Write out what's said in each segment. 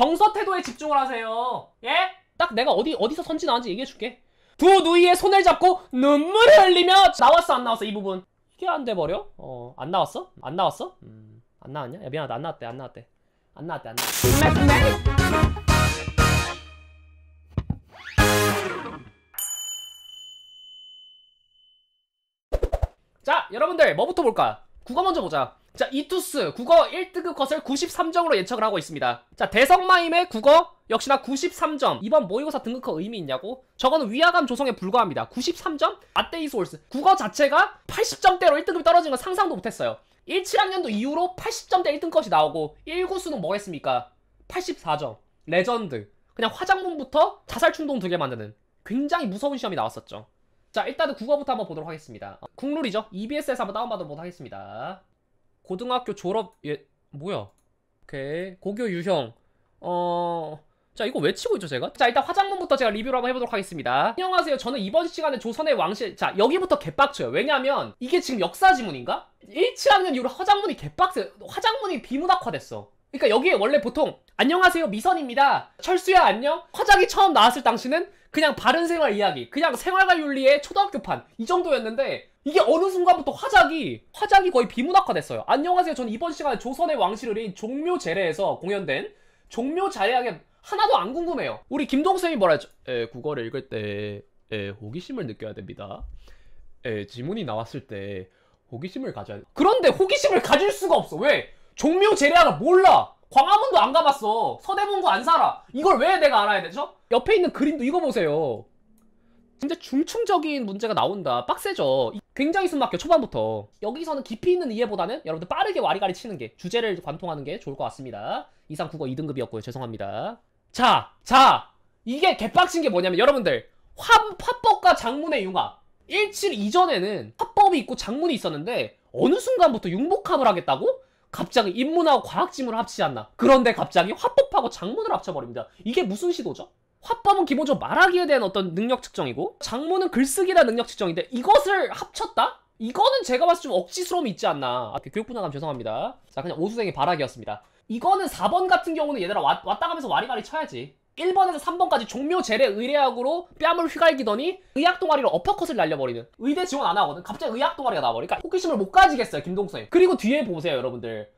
정서 태도에 집중을 하세요. 예? 딱 내가 어디 어디서 선지 나왔는지 얘기해 줄게. 두 누이의 손을 잡고 눈물을 흘리며 나왔어 안 나왔어 이 부분. 이게 안돼 버려? 어, 안 나왔어? 안 나왔어? 음, 안 나왔냐? 야, 미안하다. 안 나왔대. 안 나왔대. 안 나왔대. 안 나왔대. 자, 여러분들 뭐부터 볼까? 국어 먼저 보자. 자, 이투스 국어 1등급 컷을 93점으로 예측을 하고 있습니다. 자, 대성마임의 국어 역시나 93점. 이번 모의고사 등급컷 의미 있냐고? 저거는 위화감 조성에 불과합니다. 93점? 아테이소울스. 국어 자체가 80점대로 1등급이 떨어진 건 상상도 못했어요. 1, 7학년도 이후로 80점대 1등컷이 나오고 1구수는 뭐겠습니까? 84점. 레전드. 그냥 화장품부터 자살 충동 들게 만드는 굉장히 무서운 시험이 나왔었죠. 자 일단은 국어부터 한번 보도록 하겠습니다. 어, 국룰이죠. EBS에서 한번 다운받아보도록 하겠습니다. 고등학교 졸업 예 뭐야 오케이 고교 유형 어... 자 이거 외치고 있죠 제가? 자 일단 화장문부터 제가 리뷰를 한번 해보도록 하겠습니다 안녕하세요 저는 이번 시간에 조선의 왕실 자 여기부터 개빡쳐요 왜냐면 이게 지금 역사 지문인가? 1, 7학년 이후로 화장문이 개빡쳐 화장문이 비문학화됐어 그러니까 여기에 원래 보통 안녕하세요 미선입니다 철수야 안녕 화장이 처음 나왔을 당시는 그냥 바른 생활 이야기 그냥 생활과 윤리의 초등학교판 이 정도였는데 이게 어느 순간부터 화작이 화작이 거의 비문학화됐어요. 안녕하세요. 저는 이번 시간에 조선의 왕실을인 종묘 제례에서 공연된 종묘 자례학의 하나도 안 궁금해요. 우리 김동생이 뭐라 했죠? 에, 국어를 읽을 때 에, 호기심을 느껴야 됩니다. 에, 지문이 나왔을 때 호기심을 가져야 돼. 그런데 호기심을 가질 수가 없어. 왜? 종묘 제례학을 몰라. 광화문도 안 가봤어. 서대문구 안 살아. 이걸 왜 내가 알아야 되죠? 옆에 있는 그림도 이거 보세요. 진짜 중층적인 문제가 나온다. 빡세죠. 굉장히 숨막혀 초반부터. 여기서는 깊이 있는 이해보다는 여러분들 빠르게 와리가리 치는 게 주제를 관통하는 게 좋을 것 같습니다. 이상 국어 2등급이었고요. 죄송합니다. 자, 자, 이게 개빡친 게 뭐냐면 여러분들 화, 화법과 장문의 융합. 1 7 이전에는 화법이 있고 장문이 있었는데 어느 순간부터 융복합을 하겠다고? 갑자기 인문하고 과학지문을 합치지 않나. 그런데 갑자기 화법하고 장문을 합쳐버립니다. 이게 무슨 시도죠? 화법은 기본적으로 말하기에 대한 어떤 능력 측정이고 장문은 글쓰기란 능력 측정인데 이것을 합쳤다? 이거는 제가 봤을 때좀 억지스러움이 있지 않나 아, 그 교육분야감 죄송합니다 자 그냥 오수생의 바라기였습니다 이거는 4번 같은 경우는 얘들아 왔, 왔다 가면서 와리가리 쳐야지 1번에서 3번까지 종묘 제례 의뢰학으로 뺨을 휘갈기더니 의학 동아리로 어퍼컷을 날려버리는 의대 지원 안 하거든 갑자기 의학 동아리가 나와버리니까 호기심을 못 가지겠어요 김동성님 그리고 뒤에 보세요 여러분들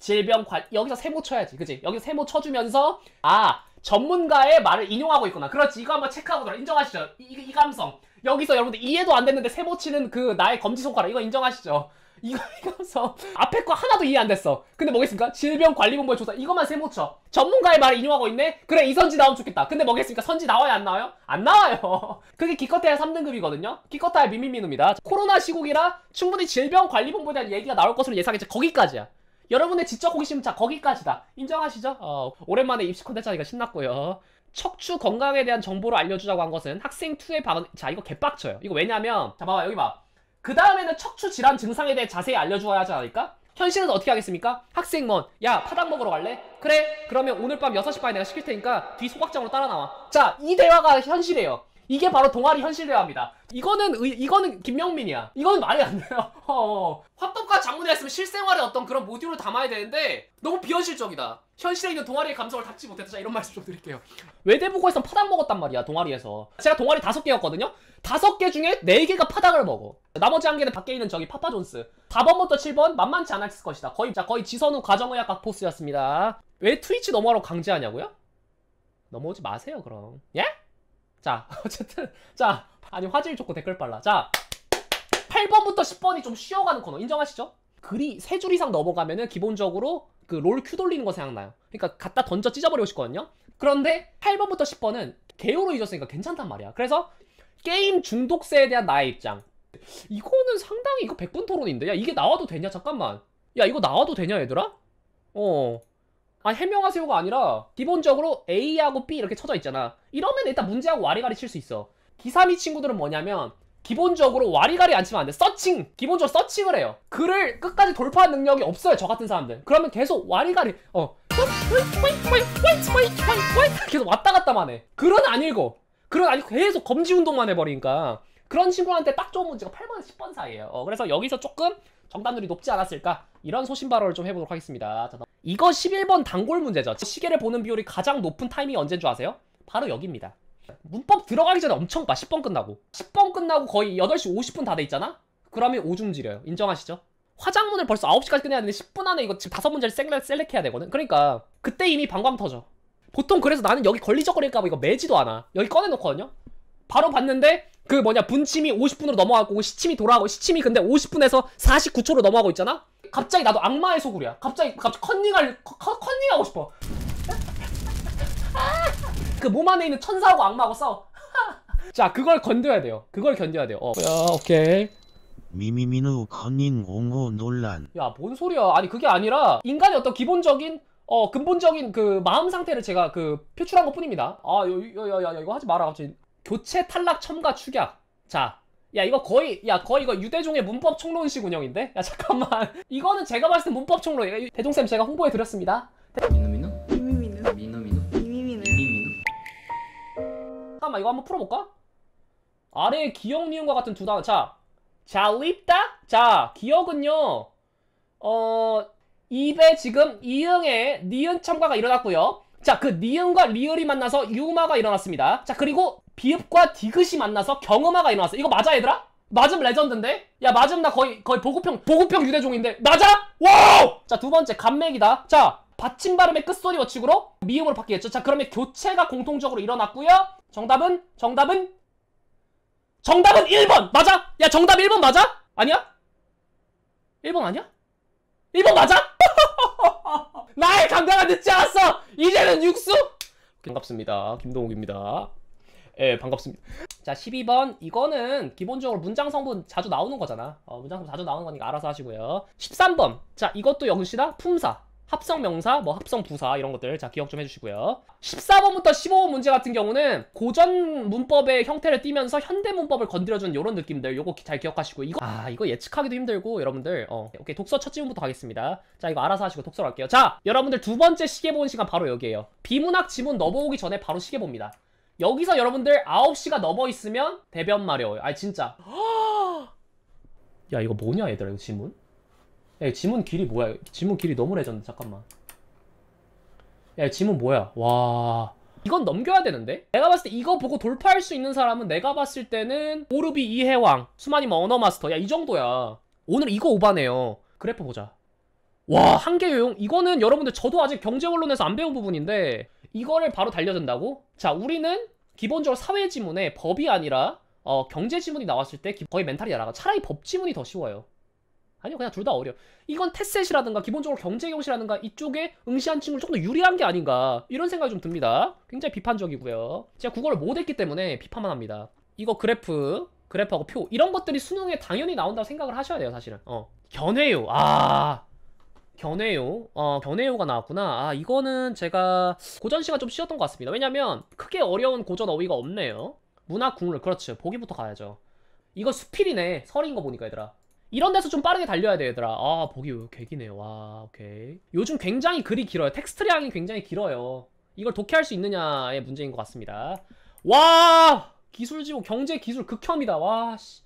질병 관 여기서 세모 쳐야지 그치 여기서 세모 쳐주면서 아 전문가의 말을 인용하고 있구나. 그렇지. 이거 한번 체크하고 돌아. 인정하시죠? 이, 이, 이 감성. 여기서 여러분들 이해도 안 됐는데 세모 치는 그 나의 검지 손가락. 이거 인정하시죠? 이거 이어서 앞에 거 하나도 이해 안 됐어. 근데 뭐겠습니까? 질병관리본부의 조사 이것만 세모쳐. 전문가의 말을 인용하고 있네. 그래 이 선지 나오면 좋겠다. 근데 뭐겠습니까? 선지 나와야 안 나와요? 안 나와요. 그게 기껏해야 3등급이거든요. 기껏해야 미미미입니다 코로나 시국이라 충분히 질병관리본부에 대한 얘기가 나올 것으로 예상했죠. 거기까지야. 여러분의 지적 호기심 자 거기까지다 인정하시죠? 어, 오랜만에 입시 콘텐츠하니까 신났고요 척추 건강에 대한 정보를 알려주자고 한 것은 학생 2의 방은 자 이거 개빡쳐요 이거 왜냐면 자 봐봐 여기 봐그 다음에는 척추 질환 증상에 대해 자세히 알려줘야 하지 않을까? 현실은 어떻게 하겠습니까? 학생먼 야 파닭 먹으러 갈래? 그래 그러면 오늘 밤 6시 반에 내가 시킬 테니까 뒤 소각장으로 따라 나와 자 이 대화가 현실이에요 이게 바로 동아리 현실대화입니다. 이거는 이거는 김명민이야. 이건 말이 안 돼요. 어, 어. 화법과 장문에 했으면 실생활의 어떤 그런 모듈을 담아야 되는데 너무 비현실적이다. 현실에 있는 동아리의 감성을 담지 못했다. 자, 이런 말씀 좀 드릴게요. 외대부고에선 파당 먹었단 말이야, 동아리에서. 제가 동아리 다섯 개였거든요? 다섯 개 중에 네 개가 파당을 먹어. 나머지 한 개는 밖에 있는 저기 파파존스. 4번부터 7번 만만치 않았을 것이다. 거의, 자, 거의 지선우 과정의학 각포스였습니다. 왜 트위치 넘어가라고 강제하냐고요? 넘어오지 마세요, 그럼. 예? 자 어쨌든 자 아니 화질 좋고 댓글 빨라 자 8번부터 10번이 좀 쉬어가는 코너 인정하시죠? 글이 세 줄 이상 넘어가면은 기본적으로 그 롤 큐 돌리는 거 생각나요 그러니까 갖다 던져 찢어버리고 싶거든요 그런데 8번부터 10번은 개요로 잊었으니까 괜찮단 말이야 그래서 게임 중독세에 대한 나의 입장 이거는 상당히 이거 100분 토론인데 야 이게 나와도 되냐 잠깐만 야 이거 나와도 되냐 얘들아? 어아 해명하세요가 아니라 기본적으로 A하고 B 이렇게 쳐져 있잖아 이러면 일단 문제하고 와리가리 칠 수 있어 기사미 친구들은 뭐냐면 기본적으로 와리가리 안 치면 안돼 서칭 기본적으로 서칭을 해요 글을 끝까지 돌파한 능력이 없어요 저 같은 사람들 그러면 계속 와리가리 어 계속 왔다 갔다만 해 글은 안 읽어 글은 아니 계속 검지 운동만 해버리니까 그런 친구한테 딱 좋은 문제가 8번 10번 사이에요. 어, 그래서 여기서 조금 정답률이 높지 않았을까 이런 소신 발언을 좀 해보도록 하겠습니다. 자, 이거 11번 단골 문제죠. 시계를 보는 비율이 가장 높은 타이밍이 언제인 줄 아세요? 바로 여기입니다. 문법 들어가기 전에 엄청 봐. 10번 끝나고 10번 끝나고 거의 8시 50분 다 돼 있잖아? 그러면 오줌 지려요. 인정하시죠? 화장문을 벌써 9시까지 끝내야 되는데 10분 안에 이거 지금 5 문제를 셀렉, 셀렉해야 되거든? 그러니까 그때 이미 방광 터져. 보통 그래서 나는 여기 걸리적거릴까봐 이거 매지도 않아. 여기 꺼내놓거든요? 바로 봤는데 그 뭐냐 분침이 50분으로 넘어가고 시침이 돌아가고 시침이 근데 50분에서 49초로 넘어가고 있잖아? 갑자기 나도 악마의 소굴이야. 갑자기 갑자기 컨닝할 컨, 닝하고 싶어. 그 몸 안에 있는 천사하고 악마하고 싸워. 자, 그걸 건드려야 돼요. 그걸 견뎌야 돼요. 어. 야, 오케이. 미미미누 컨닝 옹호 논란. 야, 뭔 소리야? 아니 그게 아니라 인간의 어떤 기본적인 어 근본적인 그 마음 상태를 제가 그 표출한 것 뿐입니다. 아, 야야야 이거 하지 마라 갑자기. 교체 탈락 첨가 축약. 자, 야 이거 거의 야 거의 이거 유대종의 문법 총론식 운영인데? 야 잠깐만 이거는 제가 봤을 때 문법 총론이에요. 대종쌤 제가 홍보해 드렸습니다. 미노미노? 미미미노? 미노미노? 미미미노? 미미미노? 잠깐만 이거 한번 풀어볼까? 아래에 기억 니은과 같은 두 단어 자, 자 립다? 자 기억은요 어... 입에 지금 이응에 니은 첨가가 일어났고요. 자, 그 니은과 리을이 만나서 유마가 일어났습니다. 자, 그리고 비읍과 디귿이 만나서 경험화가 일어났어. 이거 맞아 얘들아? 맞음 레전드인데? 야 맞음 나 거의 거의 보급형 보급형 유대종인데 맞아? 와우! 자두 번째 감맥이다자 받침 바음의 끝소리 워칙으로 미음으로 바뀌겠죠. 자 그러면 교체가 공통적으로 일어났고요. 정답은 정답은 정답은 1번 맞아? 야 정답 1번 맞아? 아니야? 1번 아니야? 1번 맞아? 나의 감당은 늦지 않았어! 이제는 육수! 반갑습니다. 김동욱입니다. 예, 반갑습니다. 자, 12번. 이거는 기본적으로 문장 성분 자주 나오는 거잖아. 어, 문장 성분 자주 나오는 거니까 알아서 하시고요. 13번. 자, 이것도 역시나 품사. 합성 명사, 뭐 합성 부사 이런 것들 자 기억 좀 해주시고요. 14번부터 15번 문제 같은 경우는 고전 문법의 형태를 띄면서 현대 문법을 건드려주는 이런 느낌들 요거 잘 기억하시고 이거 아 이거 예측하기도 힘들고 여러분들 어 오케이 독서 첫 질문부터 가겠습니다. 자 이거 알아서 하시고 독서로 할게요. 자 여러분들 두 번째 시계 보는 시간 바로 여기에요. 비문학 지문 넘어오기 전에 바로 시계 봅니다. 여기서 여러분들 9시가 넘어 있으면 대변 마려워요. 아 진짜. 야 이거 뭐냐 얘들아 이거 지문? 야 지문 길이 뭐야? 지문 길이 너무 레전드 잠깐만. 야 지문 뭐야? 와 이건 넘겨야 되는데? 내가 봤을 때 이거 보고 돌파할 수 있는 사람은 내가 봤을 때는 오르비 이해왕 수만이 언어마스터 야 이 정도야 오늘 이거 오바네요 그래프 보자 와 한계 요용 이거는 여러분들 저도 아직 경제원론에서 안 배운 부분인데 이거를 바로 달려준다고 자, 우리는 기본적으로 사회 지문에 법이 아니라 어, 경제 지문이 나왔을 때 거의 멘탈이 날아가. 차라리 법 지문이 더 쉬워요. 아니요, 그냥 둘 다 어려. 이건 테셋이라든가 기본적으로 경제경시라든가 이쪽에 응시한 친구 조금 더 유리한 게 아닌가 이런 생각이 좀 듭니다. 굉장히 비판적이고요. 제가 국어를 못했기 때문에 비판만 합니다. 이거 그래프, 그래프하고 표 이런 것들이 수능에 당연히 나온다고 생각을 하셔야 돼요, 사실은. 어, 견해요. 아, 견해요. 어, 견해요가 나왔구나. 아, 이거는 제가 고전 시간 좀 쉬었던 것 같습니다. 왜냐면 크게 어려운 고전 어휘가 없네요. 문학 국룰, 그렇죠. 보기부터 가야죠. 이거 수필이네. 설인 거 보니까 얘들아. 이런 데서 좀 빠르게 달려야 돼 얘들아 아 보기 개기네 와 오케이 요즘 굉장히 글이 길어요 텍스트량이 굉장히 길어요 이걸 독해할 수 있느냐의 문제인 것 같습니다 와 기술지고 경제 기술 극혐이다 와 씨.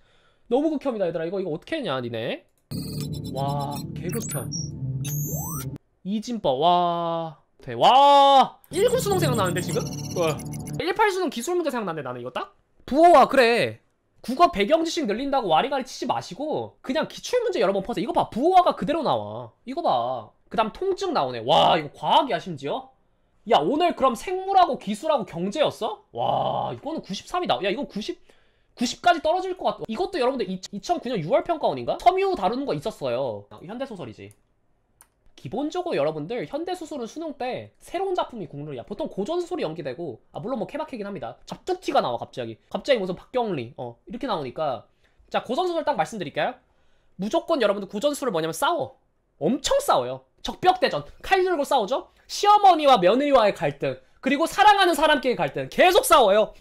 너무 극혐이다 얘들아 이거 이거 어떻게 했냐 니네 와 개극혐 이진법 와... 돼. 와! 1 9 수능 생각나는데 지금? 어. 18 수능 기술 문제 생각나는데 나는 이거 딱? 부어와 그래 국어 배경지식 늘린다고 와리가리 치지 마시고 그냥 기출문제 여러 번 퍼세요 이거 봐 부호화가 그대로 나와 이거 봐그 다음 통증 나오네 와 이거 과학이야 심지어 야 오늘 그럼 생물하고 기술하고 경제였어? 와 이거는 93이다 야 이거 90 90까지 떨어질 것 같아 이것도 여러분들 2009년 6월 평가원인가? 섬유 다루는 거 있었어요 아, 현대소설이지 기본적으로 여러분들 현대수술은 수능 때 새로운 작품이 국룰이야 보통 고전수술이 연기되고 아 물론 뭐 케바케긴 합니다 잡두티가 나와 갑자기 갑자기 무슨 박경리 어 이렇게 나오니까 자고전수술딱 말씀드릴까요? 무조건 여러분들 고전수술을 뭐냐면 싸워 엄청 싸워요 적벽대전 칼 들고 싸우죠 시어머니와 며느리와의 갈등 그리고 사랑하는 사람끼리 갈등 계속 싸워요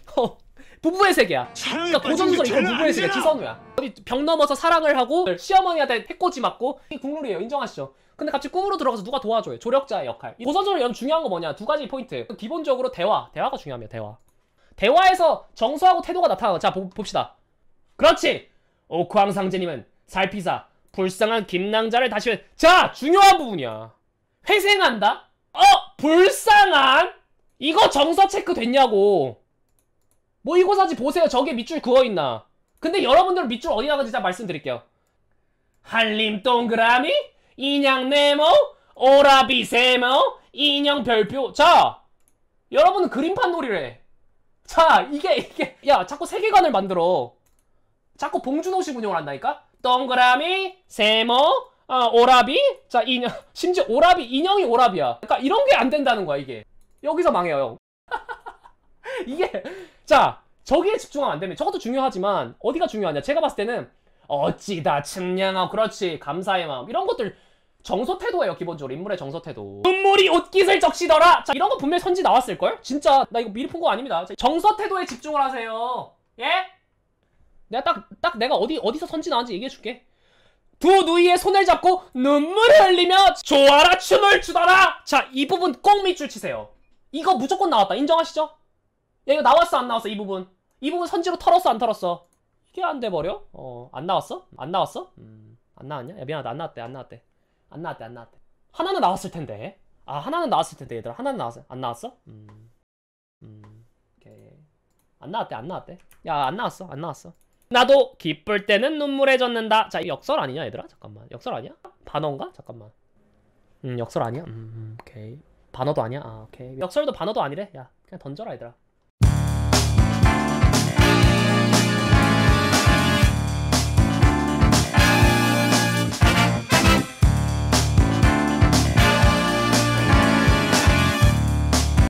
부부의 세계야 그러니까 고정서 이건 부부의 세계 지선우야 어디 병 넘어서 사랑을 하고 시어머니한테 해꼬지 맞고 국룰이에요 인정하시죠 근데 갑자기 꿈으로 들어가서 누가 도와줘요 조력자의 역할 고선적으로 연 중요한 거 뭐냐 두 가지 포인트 기본적으로 대화 대화가 중요합니다 대화 대화에서 정서하고 태도가 나타나자 보, 봅시다 그렇지 오크왕상제님은 살피사 불쌍한 김낭자를 다시 자 중요한 부분이야 회생한다? 어? 불쌍한? 이거 정서 체크 됐냐고 모의고사지 뭐 보세요. 저게 밑줄 그어있나. 근데 여러분들 밑줄 어디 나가는지 다 말씀드릴게요. 한림 동그라미, 인양 네모, 오라비 세모, 인형 별표. 자! 여러분은 그림판 놀이를 해. 자, 이게, 이게. 야, 자꾸 세계관을 만들어. 자꾸 봉준호식 운영을 한다니까? 동그라미, 세모, 어, 오라비, 자, 인형. 심지어 오라비, 인형이 오라비야. 그러니까 이런 게 안 된다는 거야, 이게. 여기서 망해요, 형. 이게 자 저기에 집중하면 안됩니다 저것도 중요하지만 어디가 중요하냐 제가 봤을 때는 어찌다 측량하고 그렇지 감사의 마음 이런 것들 정서 태도예요 기본적으로 인물의 정서 태도 눈물이 옷깃을 적시더라 자 이런 거 분명히 선지 나왔을걸? 진짜 나 이거 미리 푼 거 아닙니다 정서 태도에 집중을 하세요 예? 내가 딱, 딱 내가 어디, 어디서 선지 나왔는지 얘기해줄게 두 누이의 손을 잡고 눈물을 흘리며 좋아라 춤을 추더라 자 이 부분 꼭 밑줄 치세요 이거 무조건 나왔다 인정하시죠? 야 이거 나왔어 안 나왔어 이 부분 이 부분 선지로 털었어 안 털었어 이게 안 돼버려? 어안 나왔어? 안 나왔어? 음, 안 나왔냐? 야 미안하다 안 나왔대 안 나왔대 안 나왔대 안 나왔대 하나는 나왔을 텐데 아 하나는 나왔을 텐데 얘들아 하나는 나왔어 안 나왔어? 음, 음 오케이 안 나왔대 안 나왔대 야 안 나왔어 안 나왔어 나도 기쁠 때는 눈물에 젖는다 자 역설 아니냐 얘들아 잠깐만 역설 아니야? 반언가 잠깐만 음 역설 아니야? 음, 음 오케이 반어도 아니야? 아 오케이 역설도 반어도 아니래 야 그냥 던져라 얘들아